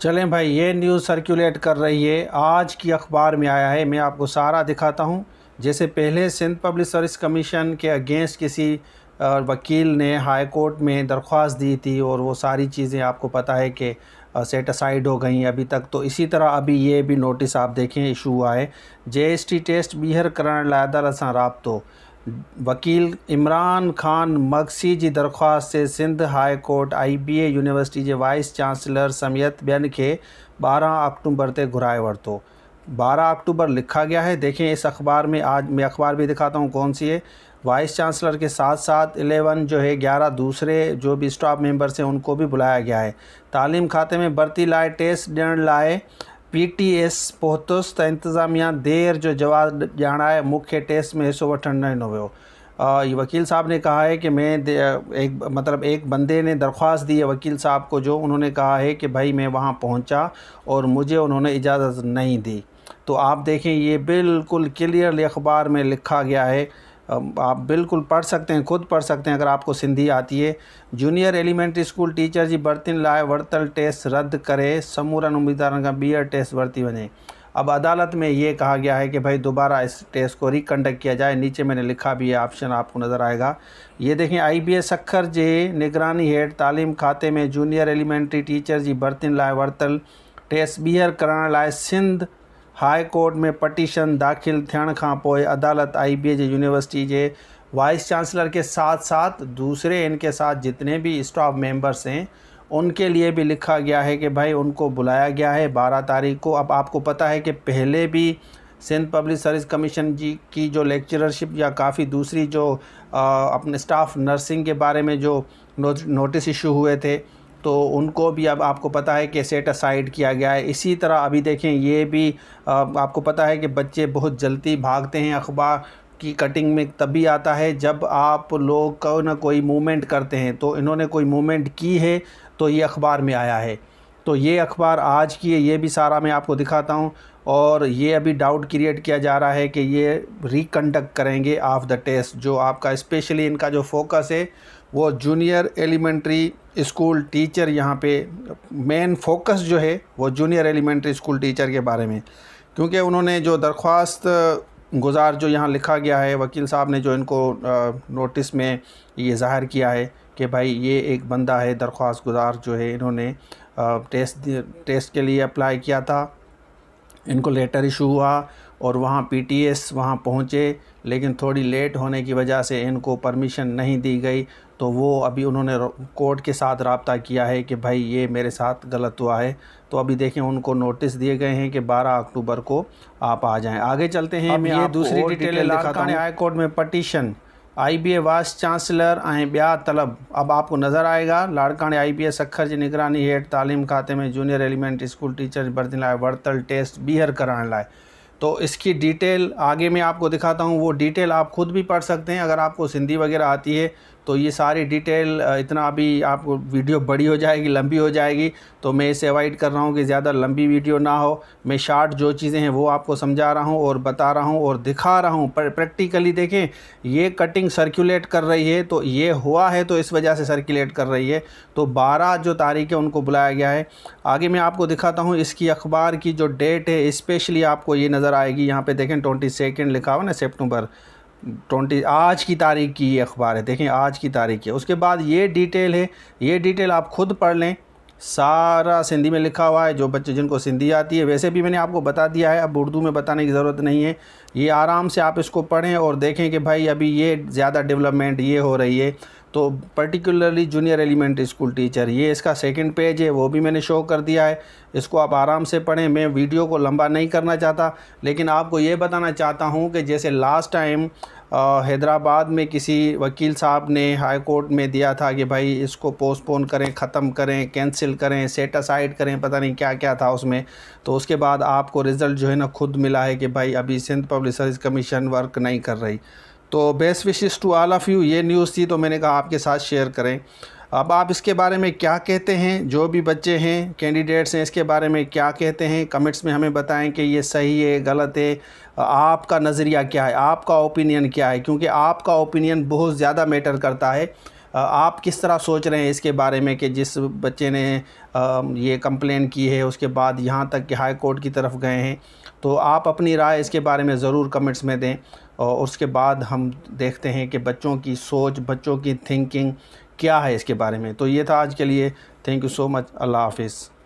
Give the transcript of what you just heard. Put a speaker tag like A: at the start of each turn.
A: चलें भाई ये न्यूज़ सर्कुलेट कर रही है आज की अखबार में आया है मैं आपको सारा दिखाता हूँ जैसे पहले सिंध पब्लिक सर्विस कमीशन के अगेंस्ट किसी वकील ने हाई कोर्ट में दरख्वास्त दी थी और वो सारी चीज़ें आपको पता है कि सेटसाइड हो गई अभी तक तो इसी तरह अभी ये भी नोटिस आप देखें इशू हुआ है जे एस टी टेस्ट बीहर करण लादर असा रबतों वकील इमरान खान मगसी की दरख्वास्त से Sindh high court I B A university के वाइस चांसलर समेत बेन के बारह अक्टूबर से घुराए वरतो बारह अक्टूबर लिखा गया है देखें इस अखबार में आज मैं अखबार भी दिखाता हूँ कौन सी है वाइस चांसलर के साथ साथ एलेवन जो है ग्यारह दूसरे जो भी स्टाफ मेंबर्स हैं उनको भी बुलाया गया है तालीम खाते में भर्ती लाए टेस्ट ॾियण लाए पीटीएस पहुतुसि त इंतज़ामिया देर जो जवाब है मुख्य टेस्ट में हिस्सों वन नहीं ये वकील साहब ने कहा है कि मैं एक मतलब एक बंदे ने दरख्वास्त दी है वकील साहब को जो उन्होंने कहा है कि भाई मैं वहाँ पहुँचा और मुझे उन्होंने इजाज़त नहीं दी तो आप देखें ये बिल्कुल क्लियरली अखबार में लिखा गया है आप बिल्कुल पढ़ सकते हैं खुद पढ़ सकते हैं अगर आपको सिंधी आती है जूनियर एलिमेंट्री स्कूल टीचर जी भर्तियुनि लाए वर्तल टेस्ट रद्द करे समूरन उम्मीदवारों का ॿीहर टेस्ट वरिती बने अब अदालत में ये कहा गया है कि भाई दोबारा इस टेस्ट को रिकंडक्ट किया जाए नीचे मैंने लिखा भी है ऑप्शन आपको नज़र आएगा ये देखें आई बी एस अखर जे निगरानी हेड तालीम खाते में जूनियर एलिमेंट्री टीचर जी बर्तिन लाए वर्तल टेस्ट बीहर कराने लाए सिंध हाई कोर्ट में पटिशन दाख़िल थियण का अदालत आई बी ए यूनिवर्सिटी जे वाइस चांसलर के साथ साथ दूसरे इनके साथ जितने भी स्टाफ मेंबर्स हैं उनके लिए भी लिखा गया है कि भाई उनको बुलाया गया है बारह तारीख को अब आपको पता है कि पहले भी सिंध पब्लिक सर्विस कमीशन जी की जो लेक्चररशिप या काफ़ी दूसरी जो आ, अपने स्टाफ नर्सिंग के बारे में जो नोटिस इशू हुए थे तो उनको भी अब आपको पता है कि सेट असाइड किया गया है इसी तरह अभी देखें ये भी आपको पता है कि बच्चे बहुत जल्दी भागते हैं अखबार की कटिंग में तभी आता है जब आप लोग को ना कोई मूवमेंट करते हैं तो इन्होंने कोई मूवमेंट की है तो ये अखबार में आया है तो ये अखबार आज की है ये भी सारा मैं आपको दिखाता हूँ और ये अभी डाउट क्रिएट किया जा रहा है कि ये रिकंडक्ट करेंगे ऑफ द टेस्ट जो आपका स्पेशली इनका जो फोकस है वो जूनियर एलिमेंट्री स्कूल टीचर यहाँ पे मेन फोकस जो है वो जूनियर एलिमेंट्री स्कूल टीचर के बारे में क्योंकि उन्होंने जो दरख्वास्त गुजार जो यहाँ लिखा गया है वकील साहब ने जो इनको नोटिस में ये जाहिर किया है कि भाई ये एक बंदा है दरख्वास्त गुजार जो है इन्होंने टेस्ट टेस्ट के लिए अप्लाई किया था इनको लेटर इशू हुआ और वहाँ पीटीएस वहाँ पहुँचे लेकिन थोड़ी लेट होने की वजह से इनको परमिशन नहीं दी गई तो वो अभी उन्होंने कोर्ट के साथ रबता किया है कि भाई ये मेरे साथ गलत हुआ है तो अभी देखें उनको नोटिस दिए गए हैं कि 12 अक्टूबर को आप आ जाएं आगे चलते हैं ये दूसरी डिटेल हाई कोर्ट में petition I B A vice chancellor ऐं ब्या तलब अब आपको नज़र आएगा लाड़काने आई बी ए सखर जी निगरानी हेठ तालीम खाते में जूनियर एलिमेंट स्कूल टीचर भर्ती लाए वर्तल टेस्ट बीहर कराने लाए तो इसकी डिटेल आगे मैं आपको दिखाता हूँ वो डिटेल आप खुद भी पढ़ सकते हैं अगर आपको सिंधी वगैरह आती है तो ये सारी डिटेल इतना अभी आपको वीडियो बड़ी हो जाएगी लंबी हो जाएगी तो मैं इसे अवॉइड कर रहा हूँ कि ज़्यादा लंबी वीडियो ना हो मैं शार्ट जो चीज़ें हैं वो आपको समझा रहा हूँ और बता रहा हूँ और दिखा रहा हूँ प्रैक्टिकली देखें ये कटिंग सर्कुलेट कर रही है तो ये हुआ है तो इस वजह से सर्कुलेट कर रही है तो बारह जो तारीख है उनको बुलाया गया है आगे मैं आपको दिखाता हूँ इसकी अखबार की जो डेट है इस्पेशली आपको ये नज़र आएगी यहाँ पर देखें ट्वेंटी लिखा हुआ ना सेप्टम्बर ट्वेंटी आज की तारीख की ये अखबार है देखें आज की तारीख है उसके बाद ये डिटेल है ये डिटेल आप खुद पढ़ लें सारा सिंधी में लिखा हुआ है जो बच्चे जिनको सिंधी आती है वैसे भी मैंने आपको बता दिया है अब उर्दू में बताने की ज़रूरत नहीं है ये आराम से आप इसको पढ़ें और देखें कि भाई अभी ये ज़्यादा डेवलपमेंट ये हो रही है तो particularly junior elementary school teacher ये इसका सेकंड पेज है वो भी मैंने शो कर दिया है इसको आप आराम से पढ़ें मैं वीडियो को लंबा नहीं करना चाहता लेकिन आपको ये बताना चाहता हूँ कि जैसे लास्ट टाइम हैदराबाद में किसी वकील साहब ने हाई कोर्ट में दिया था कि भाई इसको पोस्टपोन करें ख़त्म करें कैंसिल करें सेट असाइड करें पता नहीं क्या क्या था उसमें तो उसके बाद आपको रिज़ल्ट जो है ना खुद मिला है कि भाई अभी Sindh public service commission work नहीं कर रही तो best wishes to all of you ये न्यूज़ थी तो मैंने कहा आपके साथ शेयर करें अब आप इसके बारे में क्या कहते हैं जो भी बच्चे हैं कैंडिडेट्स हैं इसके बारे में क्या कहते हैं कमेंट्स में हमें बताएं कि ये सही है गलत है आपका नज़रिया क्या है आपका ओपिनियन क्या है क्योंकि आपका ओपिनियन बहुत ज़्यादा मैटर करता है आप किस तरह सोच रहे हैं इसके बारे में कि जिस बच्चे ने ये कंप्लेन की है उसके बाद यहाँ तक कि हाई कोर्ट की तरफ गए हैं तो आप अपनी राय इसके बारे में ज़रूर कमेंट्स में दें और उसके बाद हम देखते हैं कि बच्चों की सोच बच्चों की थिंकिंग क्या है इसके बारे में तो ये था आज के लिए थैंक यू सो मच अल्लाह हाफिज़